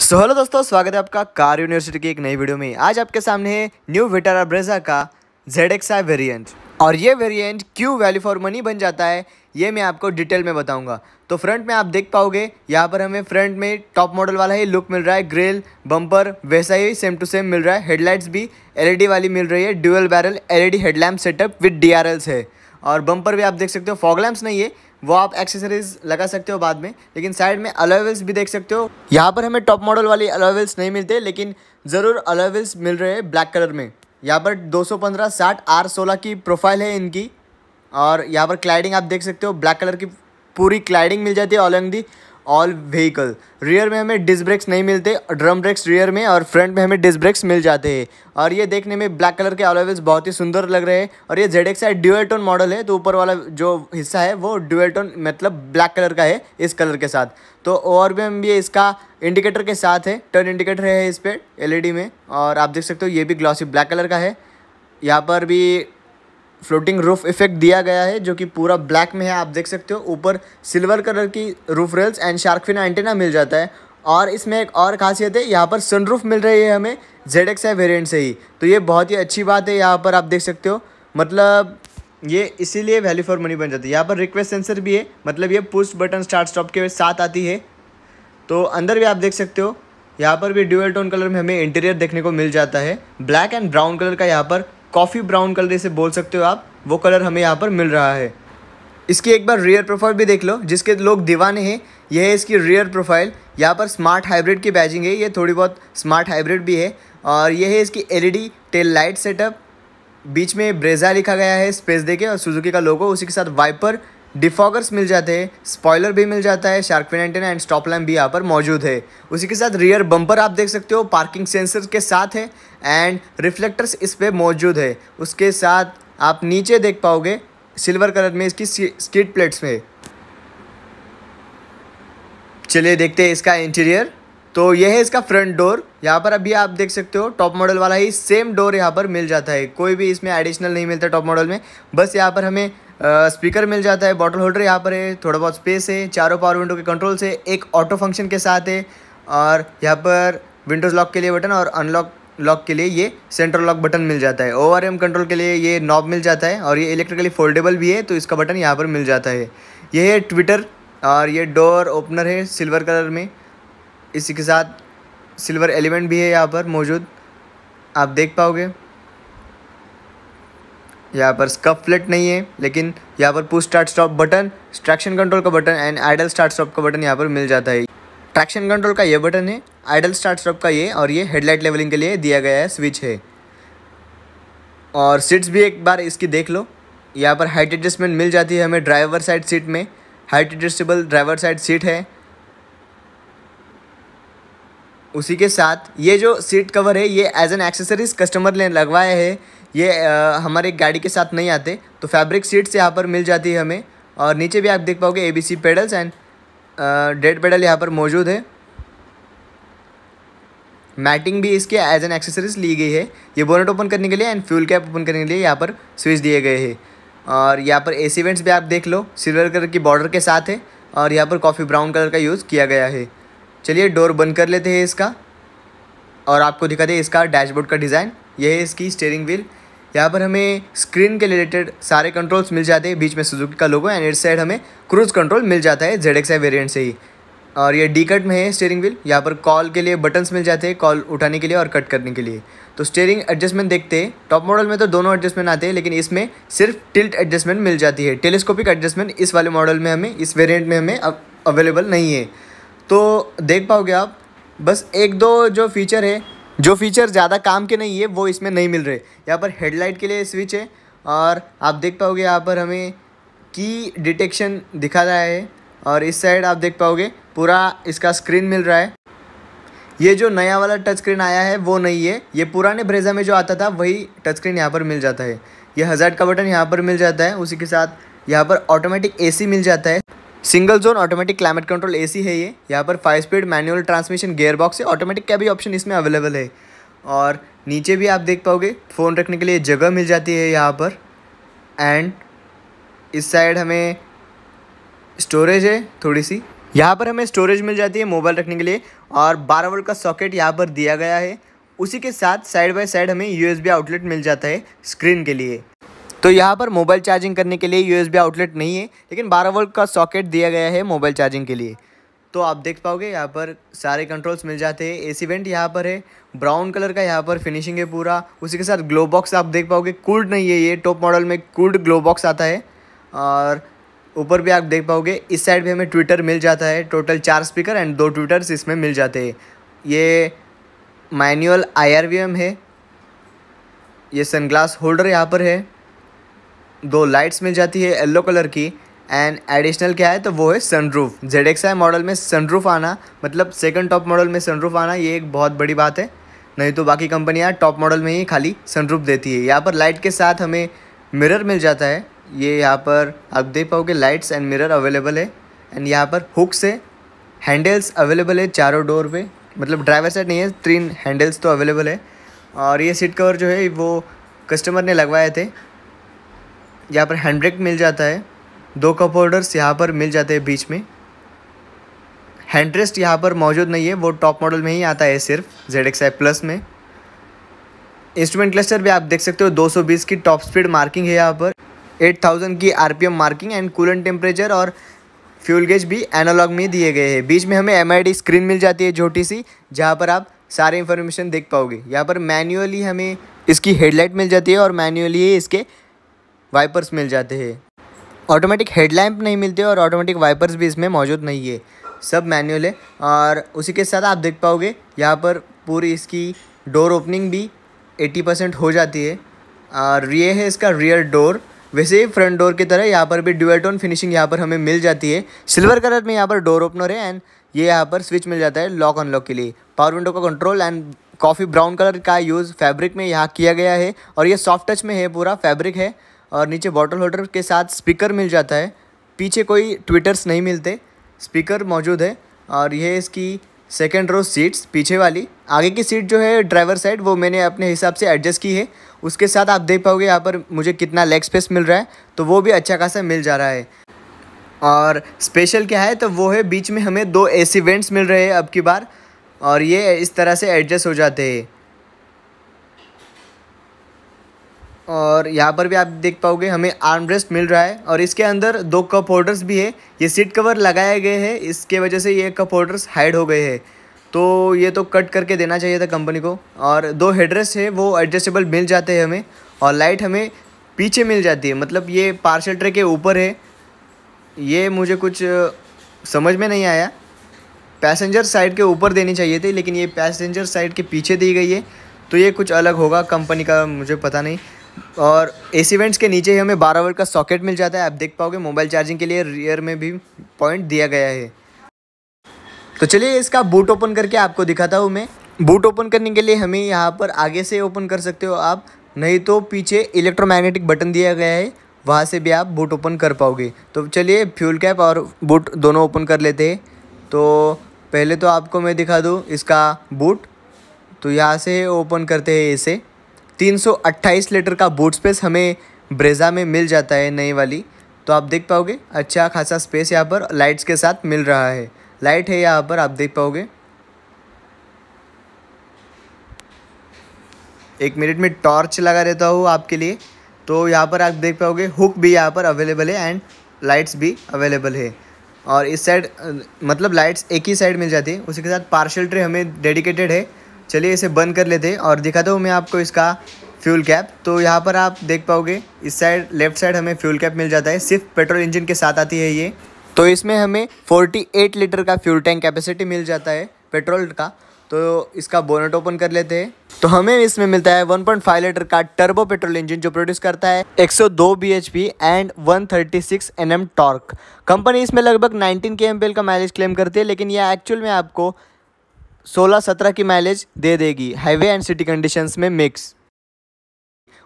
so hello दोस्तों स्वागत है आपका कार यूनिवर्सिटी की एक नई वीडियो में आज आपके सामने है न्यू विटारा ब्रेजा का जेड एक्स आई वेरियंट और ये वेरिएंट क्यों वैल्यू फॉर मनी बन जाता है ये मैं आपको डिटेल में बताऊंगा तो फ्रंट में आप देख पाओगे यहाँ पर हमें फ्रंट में टॉप मॉडल वाला ही लुक मिल रहा है ग्रिल बम्पर वैसा ही सेम टू सेम मिल रहा है हेडलाइट्स भी एलईडी e वाली मिल रही है dual barrel LED headlamp setup with D है और बम्पर भी आप देख सकते हो फॉगलैम्प्स नहीं है वो आप एक्सेसरीज लगा सकते हो बाद में लेकिन साइड में अलोवेल्स भी देख सकते हो यहाँ पर हमें टॉप मॉडल वाली अलोवेल्स नहीं मिलते लेकिन ज़रूर अलोवेल्स मिल रहे हैं ब्लैक कलर में यहाँ पर 215 साठ आर सोलह की प्रोफाइल है इनकी और यहाँ पर क्लाइडिंग आप देख सकते हो ब्लैक कलर की पूरी क्लाइडिंग मिल जाती है along the all vehicle rear में हमें डिस्क ब्रेक्स नहीं मिलते ड्रम ब्रेक्स रियर में और फ्रंट में हमें डिस्क ब्रेक्स मिल जाते हैं और ये देखने में ब्लैक कलर के ऑलोवेज बहुत ही सुंदर लग रहे हैं और ये जेड एक्स ड्यूएटोन मॉडल है तो ऊपर वाला जो हिस्सा है वो ड्यूएटोन मतलब ब्लैक कलर का है इस कलर के साथ तो और भी हम ये इसका इंडिकेटर के साथ है टर्न इंडिकेटर है इस पर एल e में और आप देख सकते हो ये भी ग्लॉसी ब्लैक कलर का है यहाँ पर भी फ्लोटिंग रूफ इफेक्ट दिया गया है जो कि पूरा ब्लैक में है आप देख सकते हो ऊपर सिल्वर कलर की roof rails and shark fin antenna मिल जाता है और इसमें एक और खासियत है यहाँ पर सनरूफ मिल रही है हमें जेड एक्स आई वेरियंट से ही तो ये बहुत ही अच्छी बात है यहाँ पर आप देख सकते हो मतलब ये इसीलिए वैल्यू फॉर मनी बन जाती है यहाँ पर रिक्वेस्ट सेंसर भी है मतलब ये पुश बटन स्टार्ट स्टॉप के साथ आती है तो अंदर भी आप देख सकते हो यहाँ पर भी ड्यूअल टोन कलर में हमें इंटीरियर देखने को मिल जाता है ब्लैक एंड ब्राउन कलर का यहाँ पर कॉफ़ी ब्राउन कलर से बोल सकते हो आप वो कलर हमें यहाँ पर मिल रहा है इसकी एक बार रियर प्रोफाइल भी देख लो जिसके लोग दीवाने हैं यह है इसकी रियर प्रोफाइल यहाँ पर स्मार्ट हाइब्रिड की बैजिंग है ये थोड़ी बहुत स्मार्ट हाइब्रिड भी है और यह है इसकी एलईडी टेल लाइट सेटअप बीच में ब्रेजा लिखा गया है स्पेस देके और सुजुकी का लोगो उसी के साथ वाइपर डिफॉगर्स मिल जाते हैं स्पॉयलर भी मिल जाता है shark fin antenna and stop lamp भी यहाँ पर मौजूद है उसी के साथ रियर बम्पर आप देख सकते हो पार्किंग सेंसर के साथ है एंड रिफ्लेक्टर्स इस पर मौजूद है उसके साथ आप नीचे देख पाओगे सिल्वर कलर में इसकी स्कीट प्लेट्स में चलिए देखते हैं इसका इंटीरियर तो यह है इसका फ्रंट डोर यहाँ पर अभी आप देख सकते हो टॉप मॉडल वाला ही सेम डोर यहाँ पर मिल जाता है कोई भी इसमें एडिशनल नहीं मिलता टॉप मॉडल में बस यहाँ पर हमें स्पीकर मिल जाता है बॉटल होल्डर यहाँ पर है थोड़ा बहुत स्पेस है चारों पावर विंडो के कंट्रोल से एक ऑटो फंक्शन के साथ है और यहाँ पर विंडोज़ लॉक के लिए बटन और अनलॉक लॉक के लिए ये सेंट्रल लॉक बटन मिल जाता है ओवर एम कंट्रोल के लिए ये नॉब मिल जाता है और ये इलेक्ट्रिकली फोल्डेबल भी है तो इसका बटन यहाँ पर मिल जाता है ये है ट्विटर और ये डोर ओपनर है सिल्वर कलर में इसी के साथ सिल्वर एलिमेंट भी है यहाँ पर मौजूद आप देख पाओगे यहाँ पर स्कप फ्लेट नहीं है लेकिन यहाँ पर push start stop button traction control का button and idle start stop का बटन यहाँ पर मिल जाता है ट्रैक्शन कंट्रोल का ये बटन है आइडल स्टार्ट स्टॉप का ये और ये हेडलाइट लेवलिंग के लिए दिया गया है स्विच है और सीट्स भी एक बार इसकी देख लो यहाँ पर हाइट एडजस्टमेंट मिल जाती है हमें ड्राइवर साइड सीट में height adjustable driver side seat है उसी के साथ ये जो सीट कवर है ये एज एन एक्सेसरीज कस्टमर ने लगवाया है ये आ, हमारे गाड़ी के साथ नहीं आते तो फैब्रिक सीट्स यहाँ पर मिल जाती है हमें और नीचे भी आप देख पाओगे A B C pedals and dead pedal यहाँ पर मौजूद है मैटिंग भी इसके एज एन एक्सेसरीज ली गई है ये बोनेट ओपन करने के लिए एंड फ्यूल कैप ओपन करने के लिए यहाँ पर स्विच दिए गए हैं और यहाँ पर सी वेंट्स भी आप देख लो सिल्वर कलर की बॉर्डर के साथ है और यहाँ पर कॉफ़ी ब्राउन कलर का यूज़ किया गया है चलिए डोर बंद कर लेते हैं इसका और आपको दिखा दें इसका डैशबोर्ड का डिज़ाइन यह है इसकी स्टेयरिंग व्हील यहाँ पर हमें स्क्रीन के रिलेटेड सारे कंट्रोल्स मिल जाते हैं बीच में सुजुकी का लोगो एंड इट साइड हमें क्रूज़ कंट्रोल मिल जाता है जेड एक्स वेरियंट से ही और ये डी कट में है स्टेयरिंग व्हील यहाँ पर कॉल के लिए बटन्स मिल जाते हैं कॉल उठाने के लिए और कट करने के लिए तो स्टेयरिंग एडजस्टमेंट देखते हैं टॉप मॉडल में तो दोनों एडजस्टमेंट आते हैं लेकिन इसमें सिर्फ टिल्ट एडजस्टमेंट मिल जाती है टेलीस्कोपिक एडजस्टमेंट इस वाले मॉडल में हमें इस वेरिएंट में हमें अवेलेबल नहीं है तो देख पाओगे आप बस एक दो जो फीचर है जो फीचर ज़्यादा काम के नहीं है वो इसमें नहीं मिल रहे यहाँ पर हेडलाइट के लिए स्विच है और आप देख पाओगे यहाँ पर हमें की डिटेक्शन दिखा रहा है और इस साइड आप देख पाओगे पूरा इसका स्क्रीन मिल रहा है ये जो नया वाला टच स्क्रीन आया है वो नहीं है ये पुराने ब्रेजा में जो आता था वही टच स्क्रीन यहाँ पर मिल जाता है ये हज़ार का बटन यहाँ पर मिल जाता है उसी के साथ यहाँ पर ऑटोमेटिक एसी मिल जाता है single zone automatic climate control AC है ये यहाँ पर five speed manual transmission gear box है ऑटोमेटिक का भी ऑप्शन इसमें अवेलेबल है और नीचे भी आप देख पाओगे फ़ोन रखने के लिए जगह मिल जाती है यहाँ पर एंड इस साइड हमें स्टोरेज है थोड़ी सी यहाँ पर हमें स्टोरेज मिल जाती है मोबाइल रखने के लिए और बारह वोल्ट का सॉकेट यहाँ पर दिया गया है उसी के साथ साइड बाय साइड हमें यूएसबी आउटलेट मिल जाता है स्क्रीन के लिए तो यहाँ पर मोबाइल चार्जिंग करने के लिए यू आउटलेट नहीं है लेकिन बारह वोल्ट का सॉकेट दिया गया है मोबाइल चार्जिंग के लिए तो आप देख पाओगे यहाँ पर सारे कंट्रोल्स मिल जाते हैं एसी वेंट यहाँ पर है ब्राउन कलर का यहाँ पर फिनिशिंग है पूरा उसी के साथ ग्लो बॉक्स आप देख पाओगे कूल्ड नहीं है ये टॉप मॉडल में कूल्ड ग्लो बॉक्स आता है और ऊपर भी आप देख पाओगे इस साइड भी हमें ट्विटर मिल जाता है टोटल चार स्पीकर एंड दो ट्विटर्स इसमें मिल जाते हैं ये मैनुअल आई है ये सनग्लास होल्डर यहाँ पर है दो लाइट्स मिल जाती है येलो कलर की एंड एडिशनल क्या है तो वो है sunroof Z X I model में सनरूफ आना मतलब सेकंड टॉप मॉडल में सनरूफ आना ये एक बहुत बड़ी बात है नहीं तो बाकी कंपनियाँ टॉप मॉडल में ही खाली सनरूफ देती है यहाँ पर लाइट के साथ हमें मिरर मिल जाता है ये यहाँ पर आप देख पाओगे लाइट्स एंड मिरर अवेलेबल है एंड यहाँ पर हुक से हैंडल्स अवेलेबल है चारों डोर पे मतलब ड्राइवर साइड नहीं है तीन हैंडल्स तो अवेलेबल है और ये सीट कवर जो है वो कस्टमर ने लगवाए थे यहाँ पर हैंड ब्रेक मिल जाता है दो कप होल्डर्स यहाँ पर मिल जाते हैं बीच में हैंड्रेस्ट यहाँ पर मौजूद नहीं है वो टॉप मॉडल में ही आता है सिर्फ जेड एक्स आई प्लस में इंस्ट्रूमेंट क्लस्टर भी आप देख सकते हो 220 की टॉप स्पीड मार्किंग है यहाँ पर 8000 की RPM marking and coolant temperature और फ्यूल गेज भी एनालॉग में दिए गए हैं बीच में हमें एम स्क्रीन मिल जाती है छोटी सी जहाँ पर आप सारे इन्फॉर्मेशन देख पाओगे यहाँ पर मैन्युअली हमें इसकी हेडलाइट मिल जाती है और मैन्युअली इसके वाइपर्स मिल जाते हैं ऑटोमेटिक हेडलैम्प नहीं मिलते और ऑटोमेटिक वाइपर्स भी इसमें मौजूद नहीं है सब मैनुअल है और उसी के साथ आप देख पाओगे यहाँ पर पूरी इसकी डोर ओपनिंग भी 80 परसेंट हो जाती है और ये है इसका रियर डोर वैसे ही फ्रंट डोर की तरह यहाँ पर भी ड्यूएटोन फिनिशिंग यहाँ पर हमें मिल जाती है सिल्वर कलर में यहाँ पर डोर ओपनर है एंड ये यहाँ पर स्विच मिल जाता है लॉक अनलॉक के लिए पावर विंडो का control and coffee brown colour का यूज़ फैब्रिक में यहाँ किया गया है और ये सॉफ्ट टच में है पूरा फैब्रिक है और नीचे बॉटल होल्डर के साथ स्पीकर मिल जाता है पीछे कोई ट्विटर्स नहीं मिलते स्पीकर मौजूद है और यह इसकी सेकेंड रो सीट्स पीछे वाली आगे की सीट जो है ड्राइवर साइड वो मैंने अपने हिसाब से एडजस्ट की है उसके साथ आप देख पाओगे यहाँ पर मुझे कितना लेग स्पेस मिल रहा है तो वो भी अच्छा खासा मिल जा रहा है और स्पेशल क्या है तो वो है बीच में हमें दो एसी वेंट्स मिल रहे हैं अब की बार और ये इस तरह से एडजस्ट हो जाते हैं और यहाँ पर भी आप देख पाओगे हमें आर्म रेस्ट मिल रहा है और इसके अंदर दो कप होल्डर्स भी है ये सीट कवर लगाए गए हैं इसके वजह से ये कप होल्डर्स हाइड हो गए हैं तो ये तो कट करके देना चाहिए था कंपनी को और दो हेडरेस है वो एडजस्टेबल मिल जाते हैं हमें और लाइट हमें पीछे मिल जाती है मतलब ये पार्सल ट्रे के ऊपर है ये मुझे कुछ समझ में नहीं आया पैसेंजर साइड के ऊपर देनी चाहिए थी लेकिन ये पैसेंजर साइड के पीछे दी गई है तो ये कुछ अलग होगा कंपनी का मुझे पता नहीं और एसी वेंट्स के नीचे ही हमें बारह वोल्ट का सॉकेट मिल जाता है आप देख पाओगे मोबाइल चार्जिंग के लिए रियर में भी पॉइंट दिया गया है तो चलिए इसका बूट ओपन करके आपको दिखाता हूँ मैं बूट ओपन करने के लिए हमें यहाँ पर आगे से ओपन कर सकते हो आप नहीं तो पीछे इलेक्ट्रोमैग्नेटिक बटन दिया गया है वहाँ से भी आप बूट ओपन कर पाओगे तो चलिए फ्यूल कैप और बूट दोनों ओपन कर लेते हैं तो पहले तो आपको मैं दिखा दूँ इसका बूट तो यहाँ से ओपन करते हैं इसे 328 लीटर का बूट स्पेस हमें ब्रेजा में मिल जाता है नई वाली तो आप देख पाओगे अच्छा खासा स्पेस यहाँ पर लाइट्स के साथ मिल रहा है लाइट है यहाँ पर आप देख पाओगे एक मिनट में टॉर्च लगा रहता हूँ आपके लिए तो यहाँ पर आप देख पाओगे हुक भी यहाँ पर अवेलेबल है एंड लाइट्स भी अवेलेबल है और इस साइड मतलब लाइट्स एक ही साइड मिल जाती है उसी के साथ पार्शल ट्रे हमें डेडिकेटेड है चलिए इसे बंद कर लेते हैं और दिखाता हूँ मैं आपको इसका फ्यूल कैप तो यहाँ पर आप देख पाओगे इस साइड लेफ्ट साइड हमें फ्यूल कैप मिल जाता है सिर्फ पेट्रोल इंजन के साथ आती है ये तो इसमें हमें 48 लीटर का फ्यूल टैंक कैपेसिटी मिल जाता है पेट्रोल का तो इसका बोनट ओपन कर लेते हैं तो हमें इसमें मिलता है 1.5 लीटर का टर्बो पेट्रोल इंजन जो प्रोड्यूस करता है 102 सौ एंड 136 nm टॉर्क कंपनी इसमें लगभग 19 के का माइलेज क्लेम करती है लेकिन यह एक्चुअल में आपको सोलह सत्रह की माइलेज दे देगी हाईवे एंड सिटी कंडीशंस में मिक्स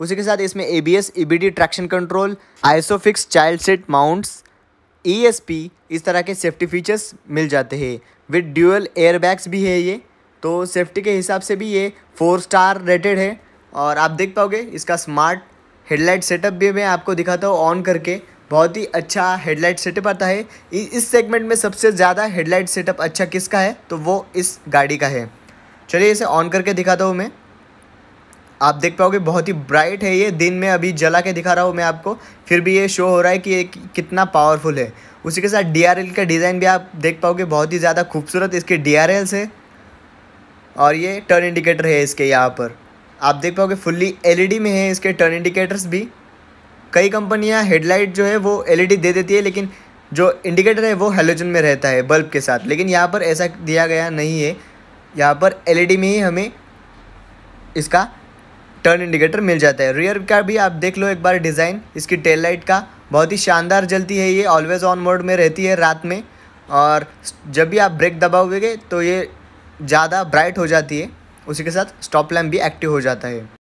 उसी के साथ इसमें A B S E B D traction control isofix child seat mounts E S P इस तरह के सेफ्टी फीचर्स मिल जाते हैं विद ड्यूअल एयरबैग्स भी है ये तो सेफ्टी के हिसाब से भी ये फोर स्टार रेटेड है और आप देख पाओगे इसका स्मार्ट हेडलाइट सेटअप भी मैं आपको दिखाता हूँ ऑन करके बहुत ही अच्छा हेडलाइट सेटअप आता है इस सेगमेंट में सबसे ज़्यादा हेडलाइट सेटअप अच्छा किसका है तो वो इस गाड़ी का है चलिए इसे ऑन करके दिखाता हूँ मैं आप देख पाओगे बहुत ही ब्राइट है ये दिन में अभी जला के दिखा रहा हूँ मैं आपको फिर भी ये शो हो रहा है कि ये कितना पावरफुल है उसी के साथ डी का डिज़ाइन भी आप देख पाओगे बहुत ही ज़्यादा खूबसूरत इसके डी आर है और ये टर्न इंडिकेटर है इसके यहाँ पर आप देख पाओगे फुल्ली एलईडी e में है इसके टर्न इंडिकेटर्स भी कई कंपनियां हेडलाइट जो है वो एलईडी दे देती है लेकिन जो इंडिकेटर है वो हेलोजन में रहता है बल्ब के साथ लेकिन यहाँ पर ऐसा दिया गया नहीं है यहाँ पर एलईडी में ही हमें इसका टर्न इंडिकेटर मिल जाता है रियर का भी आप देख लो एक बार डिज़ाइन इसकी टेल लाइट का बहुत ही शानदार जलती है ये ऑलवेज़ ऑन मोड में रहती है रात में और जब भी आप ब्रेक दबाओगे तो ये ज़्यादा ब्राइट हो जाती है उसी के साथ स्टॉप लैम्प भी एक्टिव हो जाता है